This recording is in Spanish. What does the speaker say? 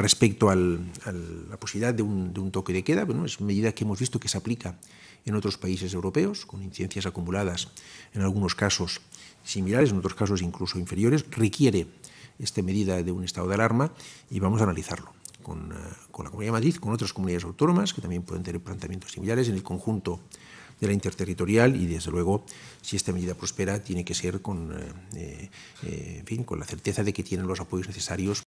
respecto a la posibilidad de un, toque de queda, es una medida que hemos visto que se aplica en otros países europeos, con incidencias acumuladas en algunos casos similares, en otros casos incluso inferiores, requiere esta medida de un estado de alarma y vamos a analizarlo con, eh, la Comunidad de Madrid, con otras comunidades autónomas que también pueden tener planteamientos similares en el conjunto de la interterritorial y desde luego si esta medida prospera tiene que ser con, eh, eh, fin, con la certeza de que tienen los apoyos necesarios